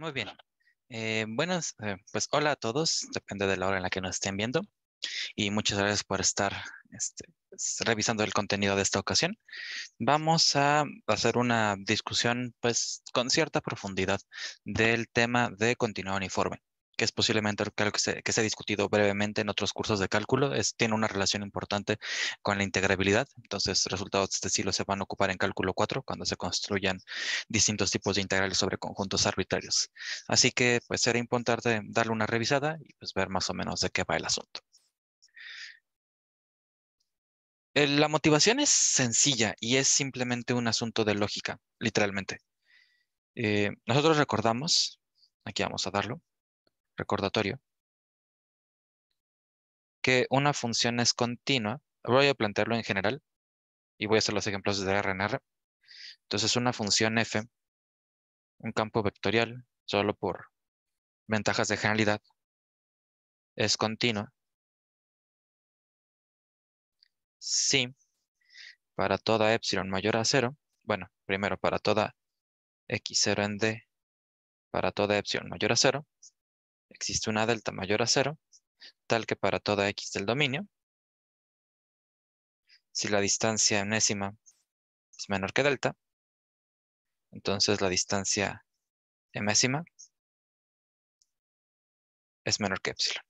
Muy bien. Eh, Buenas, eh, pues hola a todos, depende de la hora en la que nos estén viendo. Y muchas gracias por estar este, revisando el contenido de esta ocasión. Vamos a hacer una discusión pues con cierta profundidad del tema de continuo uniforme que es posiblemente algo que se, ha discutido brevemente en otros cursos de cálculo, es, tiene una relación importante con la integrabilidad. Entonces, resultados de este estilo se van a ocupar en cálculo 4 cuando se construyan distintos tipos de integrales sobre conjuntos arbitrarios. Así que, pues, será importante darle una revisada y pues, ver más o menos de qué va el asunto. Eh, la motivación es sencilla y es simplemente un asunto de lógica, literalmente. Eh, nosotros recordamos, aquí vamos a darlo, recordatorio, que una función es continua, voy a plantearlo en general, y voy a hacer los ejemplos de RNR. Entonces una función f, un campo vectorial, solo por ventajas de generalidad, es continua. Si para toda epsilon mayor a cero, bueno, primero para toda x0 en d, para toda epsilon mayor a cero, existe una delta mayor a cero, tal que para toda x del dominio, si la distancia enésima es menor que delta, entonces la distancia enésima es menor que epsilon.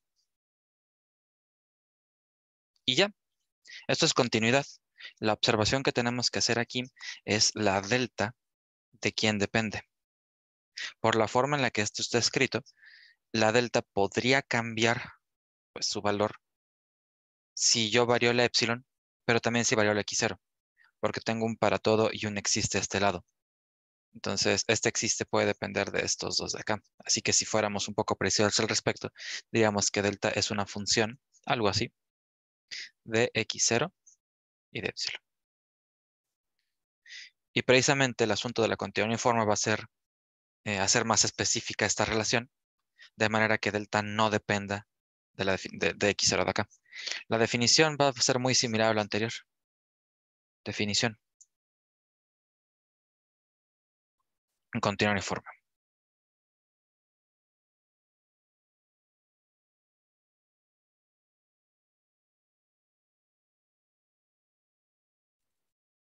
Y ya, esto es continuidad. La observación que tenemos que hacer aquí es la delta de quién depende. Por la forma en la que esto está escrito, la delta podría cambiar pues, su valor si yo varío la epsilon, pero también si varío la x0, porque tengo un para todo y un existe a este lado. Entonces, este existe puede depender de estos dos de acá. Así que si fuéramos un poco precisos al respecto, diríamos que delta es una función, algo así, de x0 y de epsilon. Y precisamente el asunto de la continuidad uniforme va a ser eh, hacer más específica esta relación de manera que delta no dependa de, la de, de x de acá. La definición va a ser muy similar a la anterior. Definición. En continua uniforme.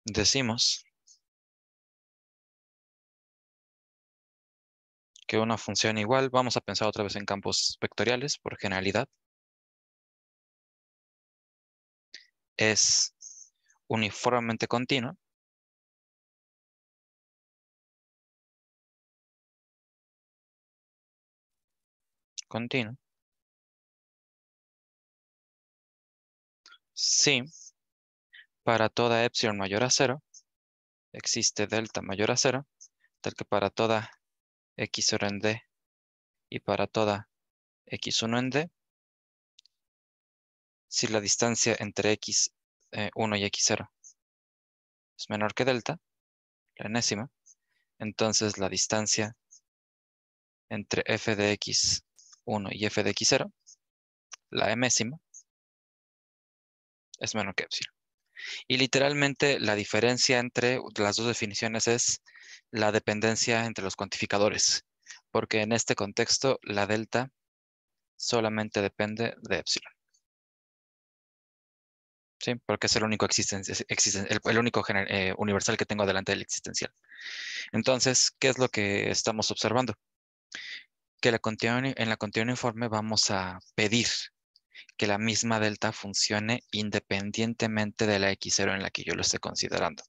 Decimos que una función igual, vamos a pensar otra vez en campos vectoriales por generalidad, es uniformemente continua. Continua. Sí, para toda epsilon mayor a cero, existe delta mayor a cero, tal que para toda x0 en D y para toda x1 en D, si la distancia entre x1 eh, y x0 es menor que delta, la enésima, entonces la distancia entre f de x1 y f de x0, la mésima, es menor que epsilon. Y literalmente la diferencia entre las dos definiciones es la dependencia entre los cuantificadores, porque en este contexto la delta solamente depende de epsilon. ¿Sí? Porque es el único, el, único eh, universal que tengo delante del existencial. Entonces, ¿qué es lo que estamos observando? Que la en la continua informe vamos a pedir que la misma delta funcione independientemente de la X0 en la que yo lo esté considerando.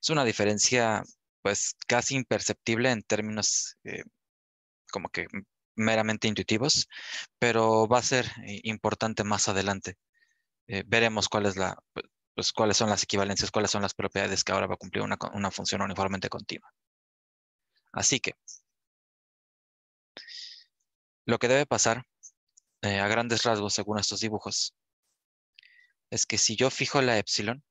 Es una diferencia pues casi imperceptible en términos eh, como que meramente intuitivos, pero va a ser eh, importante más adelante. Eh, veremos cuál es la, pues, cuáles son las equivalencias, cuáles son las propiedades que ahora va a cumplir una, función uniformemente continua. Así que, lo que debe pasar a grandes rasgos según estos dibujos es que si yo fijo la epsilon,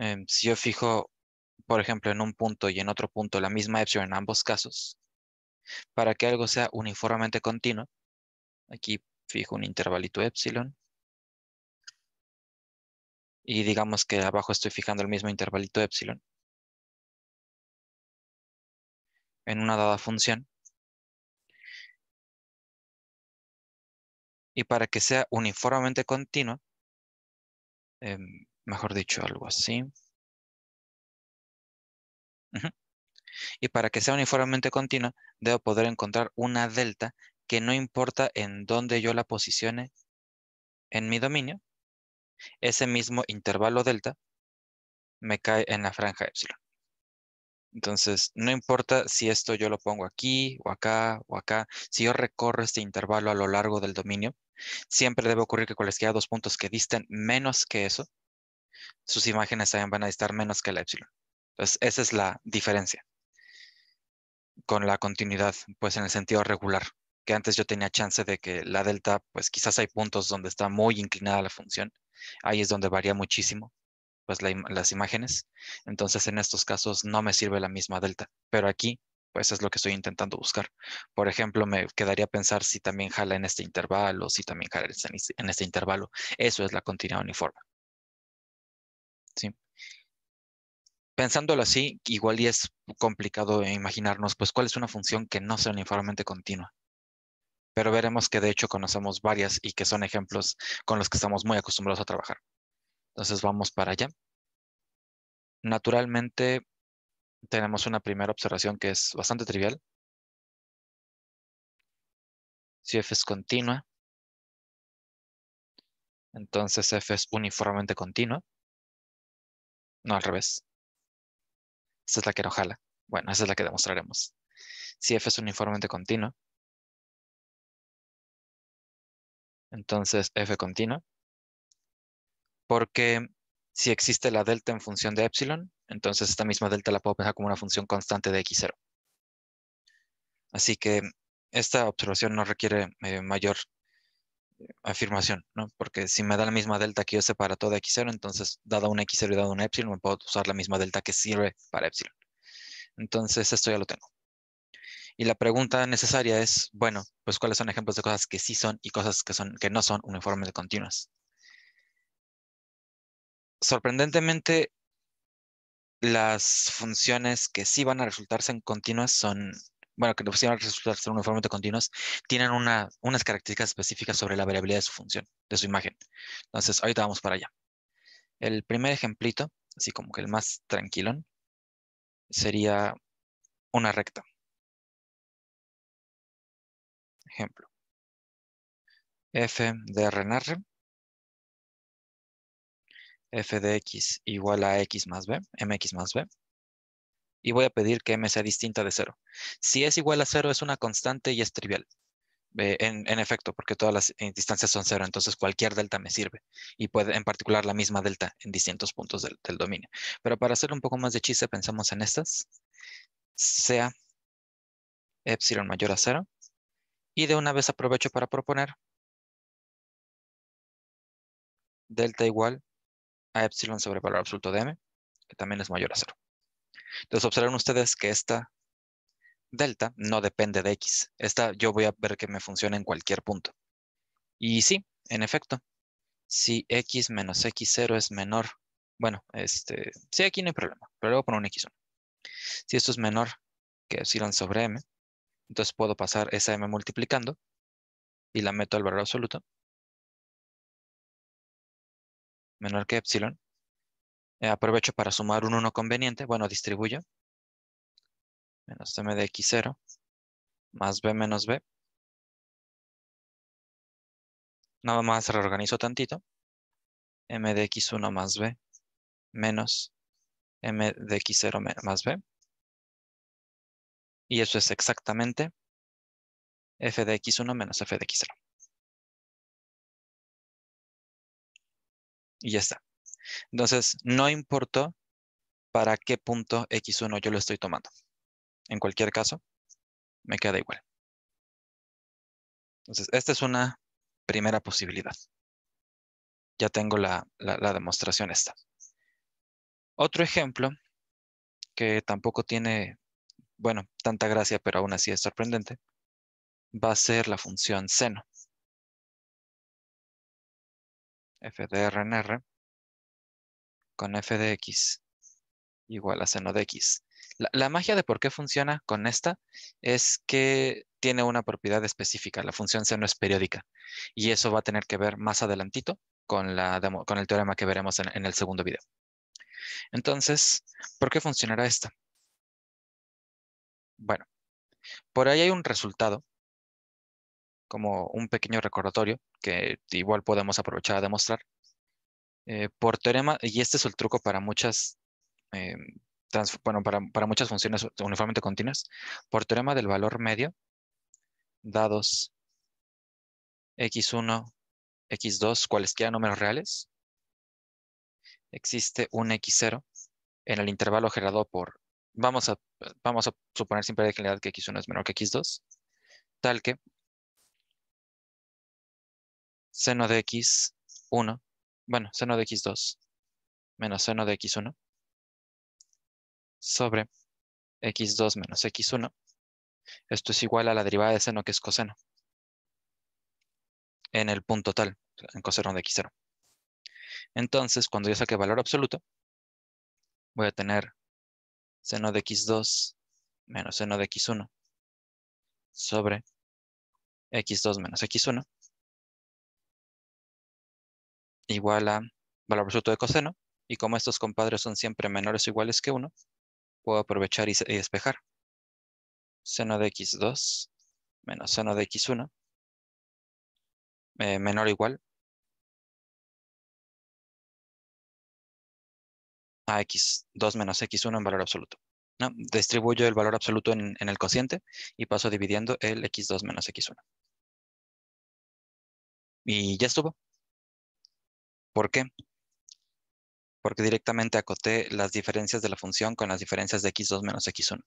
Em, si yo fijo, por ejemplo, en un punto y en otro punto la misma epsilon en ambos casos, para que algo sea uniformemente continuo, aquí fijo un intervalito epsilon, y digamos que abajo estoy fijando el mismo intervalito epsilon, en una dada función. Y para que sea uniformemente continuo, em, mejor dicho, algo así. Y para que sea uniformemente continua, debo poder encontrar una delta que no importa en dónde yo la posicione en mi dominio, ese mismo intervalo delta me cae en la franja epsilon. Entonces, no importa si esto yo lo pongo aquí o acá o acá, si yo recorro este intervalo a lo largo del dominio, siempre debe ocurrir que cualesquiera dos puntos que disten menos que eso, sus imágenes también van a estar menos que el epsilon. Entonces, esa es la diferencia con la continuidad, pues en el sentido regular, que antes yo tenía chance de que la delta, pues quizás hay puntos donde está muy inclinada la función, ahí es donde varía muchísimo, pues las imágenes. Entonces, en estos casos no me sirve la misma delta, pero aquí, pues es lo que estoy intentando buscar. Por ejemplo, me quedaría pensar si también jala en este intervalo, si también jala en este, este intervalo. Eso es la continuidad uniforme. Pensándolo así, igual y es complicado imaginarnos, pues, cuál es una función que no sea uniformemente continua. Pero veremos que de hecho conocemos varias y que son ejemplos con los que estamos muy acostumbrados a trabajar. Entonces vamos para allá. Naturalmente, tenemos una primera observación que es bastante trivial. Si f es continua, entonces f es uniformemente continua. No, al revés. Esta es la que no jala. Bueno, esa es la que demostraremos. Si f es uniformemente continua, continuo, entonces f continua, porque si existe la delta en función de epsilon, entonces esta misma delta la puedo pensar como una función constante de x0. Así que esta observación no requiere eh, mayor afirmación, ¿no? Porque si me da la misma delta que yo sé para todo x0, entonces dado un x0 y dado una epsilon, me puedo usar la misma delta que sirve para epsilon. Entonces esto ya lo tengo. Y la pregunta necesaria es, bueno, pues cuáles son ejemplos de cosas que sí son y cosas que, son, que no son uniformes de continuas. Sorprendentemente, las funciones que sí van a resultarse en continuas son bueno, que pusieron resultar ser uniformemente continuos, tienen unas características específicas sobre la variabilidad de su función, de su imagen. Entonces, ahorita vamos para allá. El primer ejemplito, así como que el más tranquilón, sería una recta. Ejemplo. f de r r. f de x igual a x más b, mx más b y voy a pedir que m sea distinta de 0. Si es igual a 0 es una constante y es trivial. Eh, en, efecto, porque todas las eh, distancias son 0, entonces cualquier delta me sirve. Y puede, en particular, la misma delta en distintos puntos del, del dominio. Pero para hacer un poco más de chiste, pensamos en estas. Sea epsilon mayor a 0. Y de una vez aprovecho para proponer delta igual a epsilon sobre valor absoluto de m, que también es mayor a 0. Entonces observen ustedes que esta delta no depende de x. Esta yo voy a ver que me funciona en cualquier punto. Y sí, en efecto, si x menos x0 es menor, bueno, este, sí, aquí no hay problema, pero luego poner un x1. Si esto es menor que epsilon sobre m, entonces puedo pasar esa m multiplicando y la meto al valor absoluto. Menor que epsilon eh, aprovecho para sumar un 1 conveniente. Bueno, distribuyo. Menos m de x0 más b menos b. Nada más reorganizo tantito. m de x1 más b menos m de x0 más b. Y eso es exactamente f de x1 menos f de x0. Y ya está. Entonces, no importó para qué punto X1 yo lo estoy tomando. En cualquier caso, me queda igual. Entonces, esta es una primera posibilidad. Ya tengo la, demostración esta. Otro ejemplo que tampoco tiene, bueno, tanta gracia, pero aún así es sorprendente, va a ser la función seno. f de r r con f de x igual a seno de x. La, magia de por qué funciona con esta es que tiene una propiedad específica, la función seno es periódica, y eso va a tener que ver más adelantito con, el teorema que veremos en, en el segundo video. Entonces, ¿por qué funcionará esta? Bueno, por ahí hay un resultado, como un pequeño recordatorio, que igual podemos aprovechar a demostrar, eh, por teorema, y este es el truco para muchas, eh, bueno, para, muchas funciones uniformemente continuas, por teorema del valor medio, dados x1, x2, cualesquiera números reales, existe un x0 en el intervalo generado por, vamos a, vamos a suponer siempre de generalidad que x1 es menor que x2, tal que seno de x1 bueno, seno de x2 menos seno de x1 sobre x2 menos x1. Esto es igual a la derivada de seno que es coseno en el punto tal, en coseno de x0. Entonces, cuando yo saque valor absoluto, voy a tener seno de x2 menos seno de x1 sobre x2 menos x1 igual a valor absoluto de coseno, y como estos compadres son siempre menores o iguales que 1, puedo aprovechar y, despejar. Seno de x2 menos seno de x1 eh, menor o igual a x2 menos x1 en valor absoluto. ¿no? Distribuyo el valor absoluto en, en el cociente y paso dividiendo el x2 menos x1. Y ya estuvo. ¿Por qué? Porque directamente acoté las diferencias de la función con las diferencias de x2 menos x1.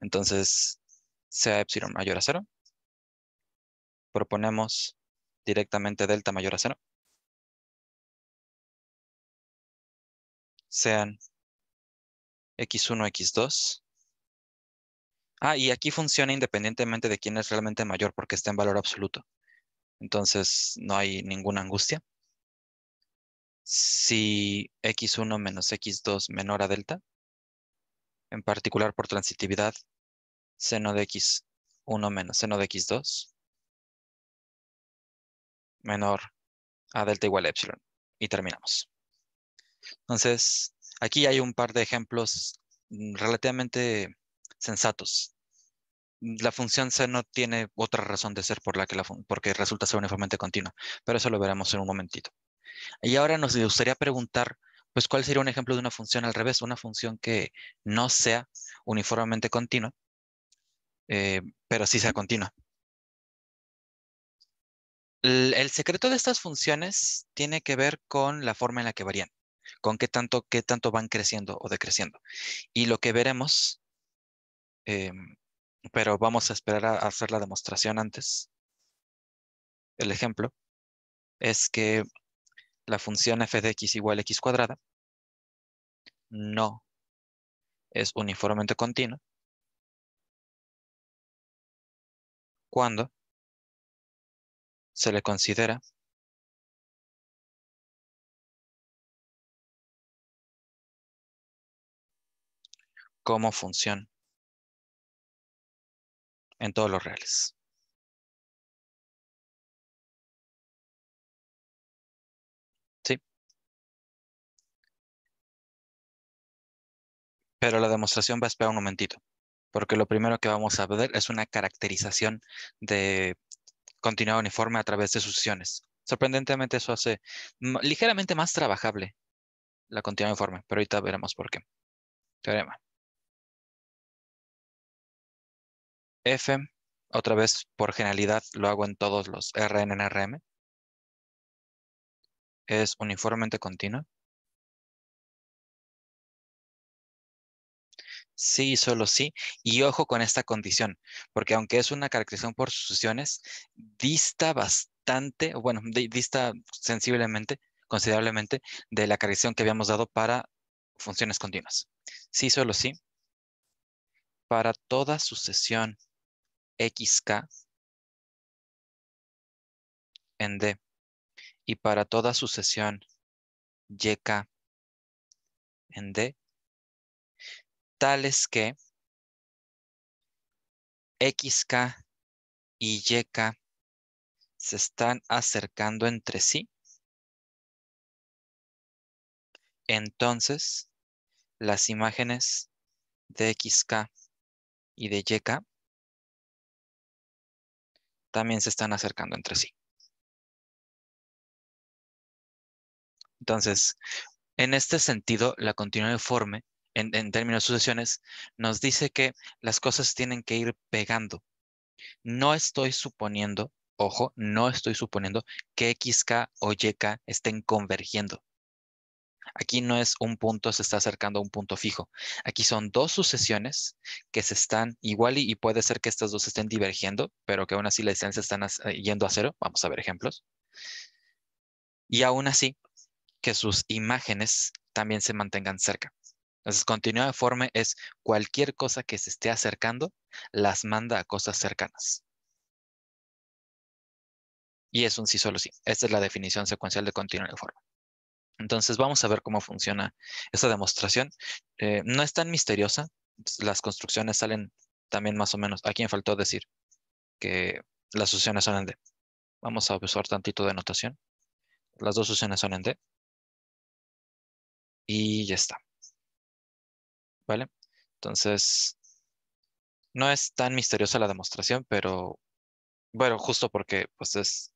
Entonces, sea epsilon mayor a 0, proponemos directamente delta mayor a cero. Sean x1, x2. Ah, y aquí funciona independientemente de quién es realmente mayor porque está en valor absoluto. Entonces no hay ninguna angustia si x1 menos x2 menor a delta, en particular por transitividad, seno de x1 menos seno de x2 menor a delta igual a epsilon. Y terminamos. Entonces, aquí hay un par de ejemplos mm, relativamente sensatos. La función seno tiene otra razón de ser por la que la porque resulta ser uniformemente continua, pero eso lo veremos en un momentito. Y ahora nos gustaría preguntar, pues, ¿cuál sería un ejemplo de una función al revés? Una función que no sea uniformemente continua, eh, pero sí sea continua. El, secreto de estas funciones tiene que ver con la forma en la que varían, con qué tanto, qué tanto van creciendo o decreciendo. Y lo que veremos, em, pero vamos a esperar a hacer la demostración antes, el ejemplo, es que la función f de x igual a x cuadrada no es uniformemente continua cuando se le considera como función en todos los reales. Pero la demostración va a esperar un momentito, porque lo primero que vamos a ver es una caracterización de continuidad uniforme a través de sucesiones. Sorprendentemente eso hace ligeramente más trabajable la continuidad uniforme, pero ahorita veremos por qué. Teorema. F, otra vez por generalidad lo hago en todos los RN es uniformemente continua. Sí, solo sí. Y ojo con esta condición, porque aunque es una caracterización por sucesiones, dista bastante, bueno, dista sensiblemente, considerablemente, de la caracterización que habíamos dado para funciones continuas. Sí, solo sí. Para toda sucesión xk en D y para toda sucesión yk en D tales que XK y YK se están acercando entre sí, entonces las imágenes de XK y de YK también se están acercando entre sí. Entonces, en este sentido, la continuidad deforme en, términos de sucesiones, nos dice que las cosas tienen que ir pegando. No estoy suponiendo, ojo, no estoy suponiendo que XK o YK estén convergiendo. Aquí no es un punto, se está acercando a un punto fijo. Aquí son dos sucesiones que se están igual y, puede ser que estas dos estén divergiendo, pero que aún así la distancia están eh, yendo a cero. Vamos a ver ejemplos. Y aún así, que sus imágenes también se mantengan cerca. Entonces, continuidad de forma es cualquier cosa que se esté acercando, las manda a cosas cercanas. Y es un sí solo sí. Esta es la definición secuencial de continuidad de forma. Entonces, vamos a ver cómo funciona esta demostración. Eh, no es tan misteriosa. Las construcciones salen también más o menos. Aquí me faltó decir que las sucesiones son en D. Vamos a usar tantito de notación. Las dos sucesiones son en D. Y ya está. ¿vale? Entonces, no es tan misteriosa la demostración, pero bueno, justo porque pues es,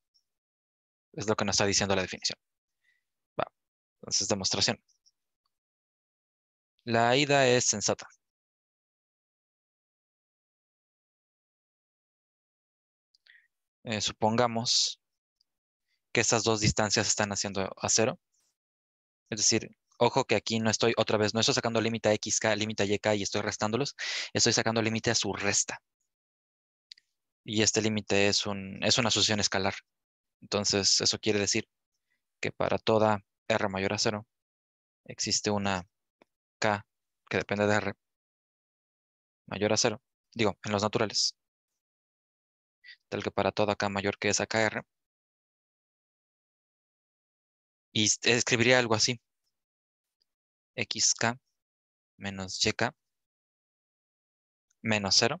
es lo que nos está diciendo la definición. Va, entonces demostración. La ida es sensata. Eh, supongamos que estas dos distancias están haciendo a cero. Es decir, Ojo que aquí no estoy, otra vez, no estoy sacando límite a xk, límite a yk y estoy restándolos. Estoy sacando límite a su resta. Y este límite es, es una sucesión escalar. Entonces, eso quiere decir que para toda r mayor a 0 existe una k que depende de r mayor a 0. Digo, en los naturales. Tal que para toda k mayor que esa kr. Y escribiría algo así xk menos yk menos 0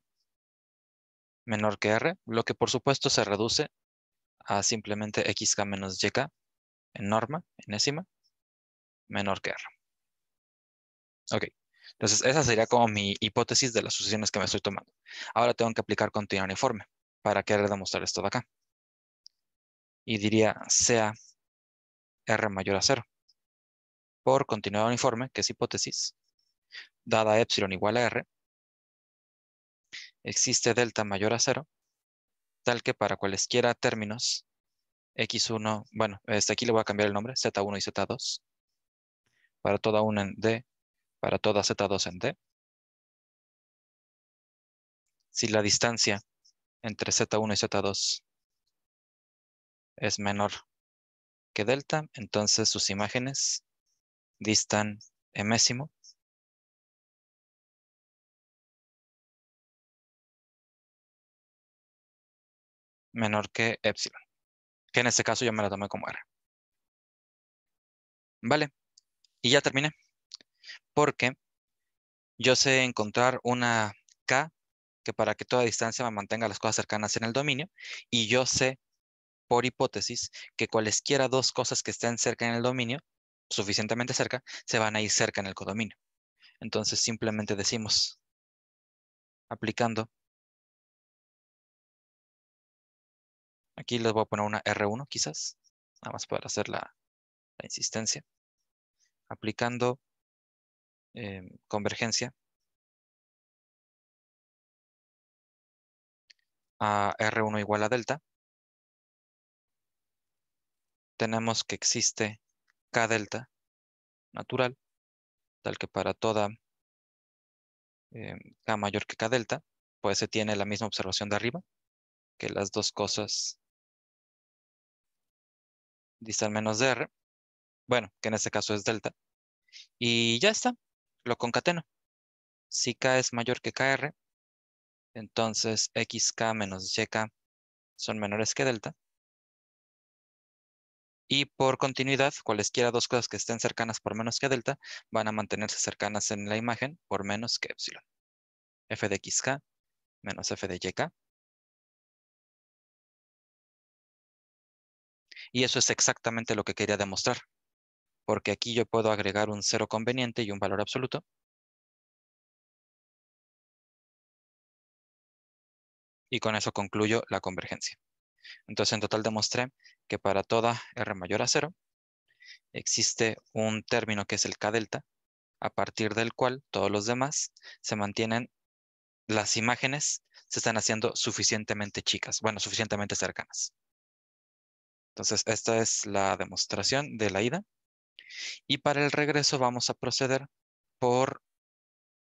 menor que r, lo que por supuesto se reduce a simplemente xk menos yk en norma, enésima, menor que r. Ok, entonces esa sería como mi hipótesis de las sucesiones que me estoy tomando. Ahora tengo que aplicar continuidad uniforme para querer demostrar esto de acá. Y diría sea r mayor a 0 por continuidad uniforme, que es hipótesis, dada epsilon igual a r, existe delta mayor a cero, tal que para cualesquiera términos, x1, bueno, este aquí le voy a cambiar el nombre, z1 y z2, para toda una en d, para toda z2 en d, si la distancia entre z1 y z2 es menor que delta, entonces sus imágenes distan emésimo. menor que épsilon. que en este caso yo me la tomé como R. Vale, y ya terminé, porque yo sé encontrar una K que para que toda distancia me mantenga las cosas cercanas en el dominio, y yo sé, por hipótesis, que cualesquiera dos cosas que estén cerca en el dominio suficientemente cerca, se van a ir cerca en el codominio. Entonces simplemente decimos, aplicando, aquí les voy a poner una R1 quizás, nada más poder hacer la, insistencia, aplicando em, convergencia a R1 igual a delta, tenemos que existe K delta natural, tal que para toda em, K mayor que K delta, pues se tiene la misma observación de arriba, que las dos cosas distan menos de R, bueno, que en este caso es delta, y ya está, lo concateno. Si K es mayor que KR, entonces XK menos YK son menores que delta, y por continuidad, cualesquiera dos cosas que estén cercanas por menos que delta van a mantenerse cercanas en la imagen por menos que epsilon. f de xk menos f de yk. Y eso es exactamente lo que quería demostrar, porque aquí yo puedo agregar un cero conveniente y un valor absoluto. Y con eso concluyo la convergencia. Entonces, en total demostré que para toda R mayor a cero existe un término que es el K delta, a partir del cual todos los demás se mantienen, las imágenes se están haciendo suficientemente chicas, bueno, suficientemente cercanas. Entonces, esta es la demostración de la ida. Y para el regreso vamos a proceder por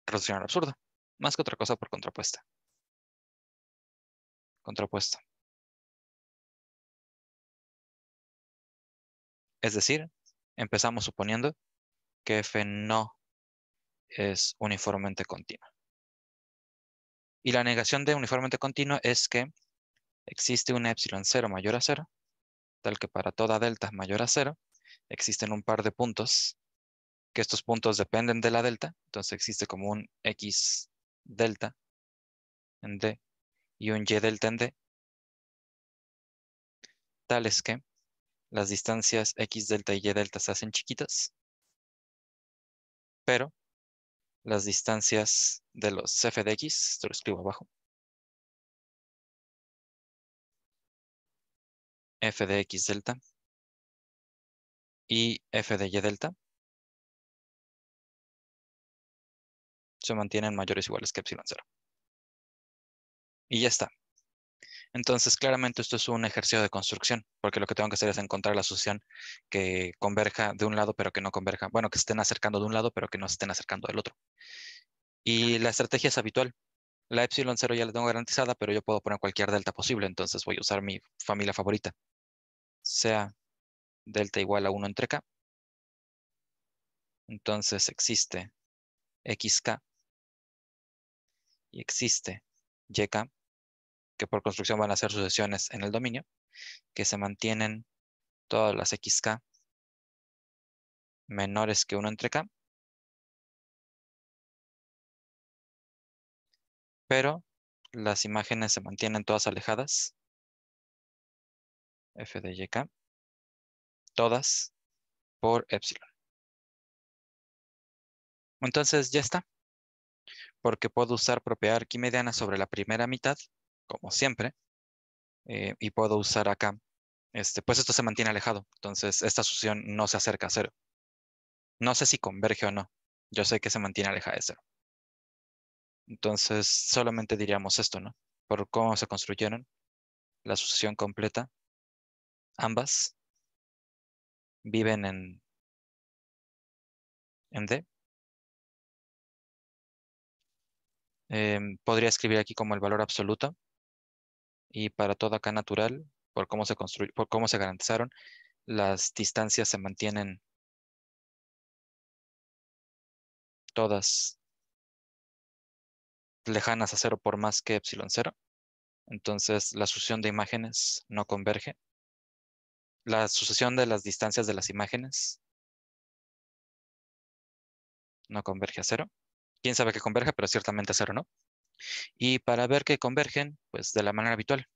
reducción al absurdo, más que otra cosa por contrapuesta. Contrapuesta. Es decir, empezamos suponiendo que f no es uniformemente continua. Y la negación de uniformemente continua es que existe un epsilon 0 mayor a 0, tal que para toda delta mayor a 0, existen un par de puntos, que estos puntos dependen de la delta, entonces existe como un x delta en D y un y delta en D, tales que las distancias x delta y y delta se hacen chiquitas, pero las distancias de los f de x, esto lo escribo abajo, f de x delta y f de y delta se mantienen mayores o iguales que epsilon 0. Y ya está. Entonces, claramente esto es un ejercicio de construcción, porque lo que tengo que hacer es encontrar la asociación que converja de un lado, pero que no converja. Bueno, que estén acercando de un lado, pero que no estén acercando del otro. Y la estrategia es habitual. La epsilon 0 ya la tengo garantizada, pero yo puedo poner cualquier delta posible, entonces voy a usar mi familia favorita. Sea delta igual a 1 entre k. Entonces existe xk y existe yk que por construcción van a ser sucesiones en el dominio, que se mantienen todas las xk menores que 1 entre k, pero las imágenes se mantienen todas alejadas, f de yk, todas por epsilon. Entonces ya está, porque puedo usar propiedad arquimediana sobre la primera mitad como siempre, eh, y puedo usar acá, este, pues esto se mantiene alejado, entonces esta sucesión no se acerca a cero. No sé si converge o no, yo sé que se mantiene alejada de cero. Entonces solamente diríamos esto, ¿no? Por cómo se construyeron, la sucesión completa, ambas viven en, en D. Em, podría escribir aquí como el valor absoluto y para todo acá natural, por cómo se por cómo se garantizaron, las distancias se mantienen todas lejanas a cero por más que epsilon cero. Entonces la sucesión de imágenes no converge. La sucesión de las distancias de las imágenes no converge a cero. Quién sabe que converge, pero ciertamente a cero no. Y para ver que convergen, pues de la manera habitual,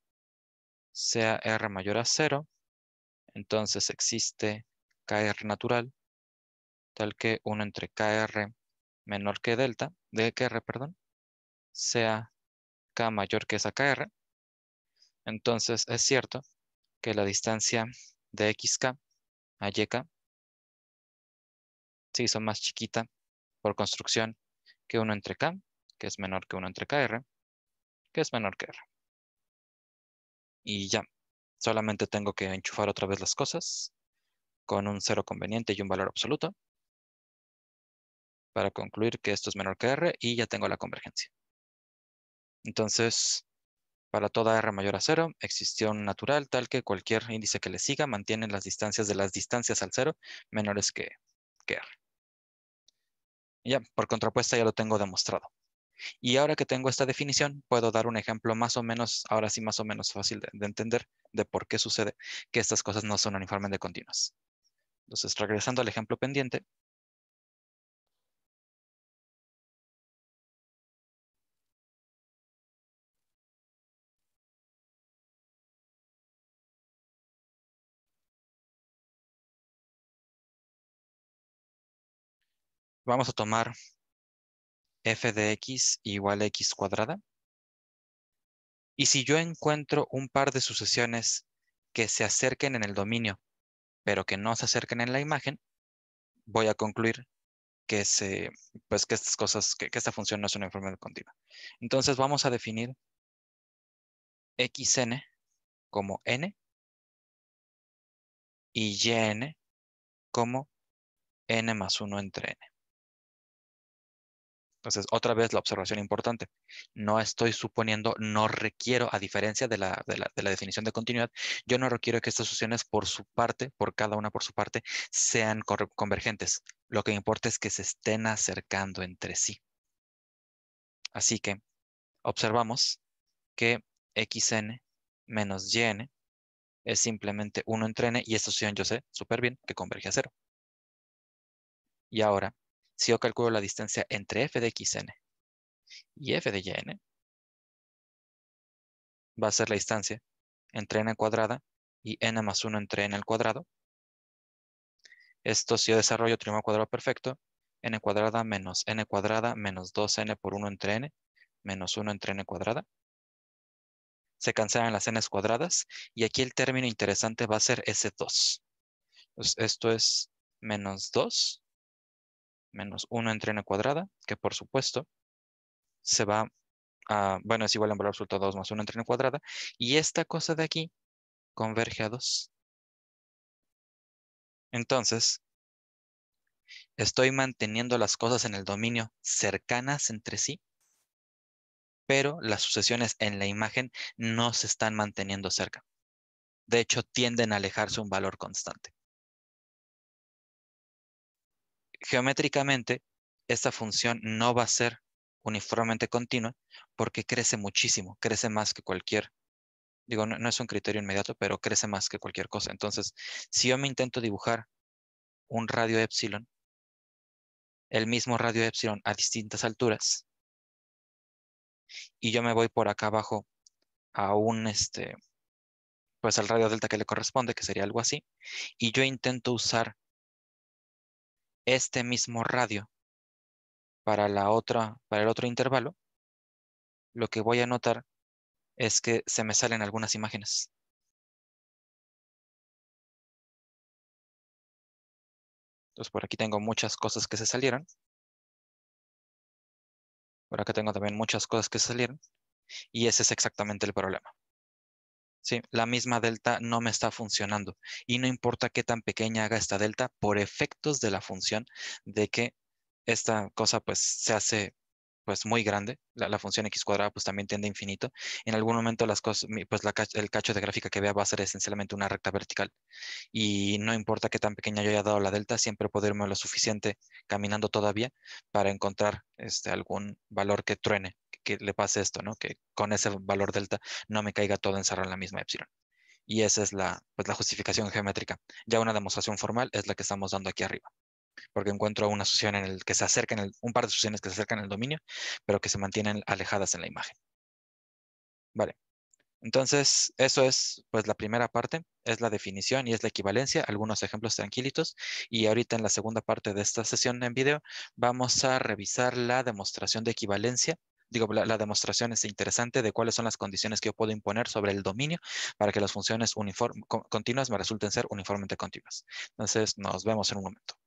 sea R mayor a 0, entonces existe KR natural, tal que 1 entre KR menor que delta, de KR, perdón, sea K mayor que esa KR. Entonces es cierto que la distancia de XK a YK se hizo más chiquita por construcción que 1 entre K que es menor que 1 entre kr, que es menor que r. Y ya, solamente tengo que enchufar otra vez las cosas con un cero conveniente y un valor absoluto para concluir que esto es menor que r y ya tengo la convergencia. Entonces, para toda r mayor a 0, un natural tal que cualquier índice que le siga mantiene las distancias de las distancias al cero menores que, que r. Y ya, por contrapuesta ya lo tengo demostrado. Y ahora que tengo esta definición, puedo dar un ejemplo más o menos, ahora sí más o menos fácil de, entender de por qué sucede que estas cosas no son uniformemente continuas. Entonces, regresando al ejemplo pendiente, vamos a tomar f de x igual a x cuadrada. Y si yo encuentro un par de sucesiones que se acerquen en el dominio, pero que no se acerquen en la imagen, voy a concluir que, pues que estas cosas, que, esta función no es una enfermedad continua. Entonces vamos a definir xn como n y yn como n más 1 entre n. Entonces, otra vez la observación importante. No estoy suponiendo, no requiero, a diferencia de la, de la, definición de continuidad, yo no requiero que estas opciones por su parte, por cada una por su parte, sean convergentes. Lo que importa es que se estén acercando entre sí. Así que observamos que xn menos yn es simplemente 1 entre n y esta opción yo sé súper bien que converge a 0. Y ahora si yo calculo la distancia entre f de xn y f de yn, va a ser la distancia entre n cuadrada y n más 1 entre n al cuadrado. Esto si yo desarrollo triángulo cuadrado perfecto, n cuadrada menos n cuadrada menos 2n por 1 entre n menos 1 entre n cuadrada. Se cancelan las n cuadradas y aquí el término interesante va a ser S2. esto es menos 2 menos 1 entre n cuadrada, que por supuesto se va a, bueno, es igual en valor absoluto 2 más 1 entre n cuadrada, y esta cosa de aquí converge a 2. Entonces, estoy manteniendo las cosas en el dominio cercanas entre sí, pero las sucesiones en la imagen no se están manteniendo cerca. De hecho, tienden a alejarse un valor constante geométricamente esta función no va a ser uniformemente continua porque crece muchísimo, crece más que cualquier, digo, no, es un criterio inmediato, pero crece más que cualquier cosa. Entonces, si yo me intento dibujar un radio epsilon, el mismo radio epsilon a distintas alturas, y yo me voy por acá abajo a un, este, pues al radio delta que le corresponde, que sería algo así, y yo intento usar este mismo radio para, la otra, para el otro intervalo, lo que voy a notar es que se me salen algunas imágenes. Entonces por aquí tengo muchas cosas que se salieron. Por acá tengo también muchas cosas que se salieron. Y ese es exactamente el problema. Sí, la misma delta no me está funcionando. Y no importa qué tan pequeña haga esta delta, por efectos de la función de que esta cosa pues se hace pues muy grande, la, función x cuadrada pues también tiende a infinito, en algún momento las cosas, pues el cacho de gráfica que vea va a ser esencialmente una recta vertical y no importa qué tan pequeña yo haya dado la delta, siempre puedo irme lo suficiente caminando todavía para encontrar este, algún valor que truene que le pase esto, ¿no? Que con ese valor delta no me caiga todo encerrado en la misma epsilon. Y esa es la, pues, la justificación geométrica. Ya una demostración formal es la que estamos dando aquí arriba. Porque encuentro una sucesión en el que se acercan, un par de sucesiones que se acercan al dominio, pero que se mantienen alejadas en la imagen. Vale. Entonces, eso es pues la primera parte, es la definición y es la equivalencia, algunos ejemplos tranquilitos. Y ahorita en la segunda parte de esta sesión en video vamos a revisar la demostración de equivalencia digo, la, demostración es interesante de cuáles son las condiciones que yo puedo imponer sobre el dominio para que las funciones uniform, continuas me resulten ser uniformemente continuas. Entonces, nos vemos en un momento.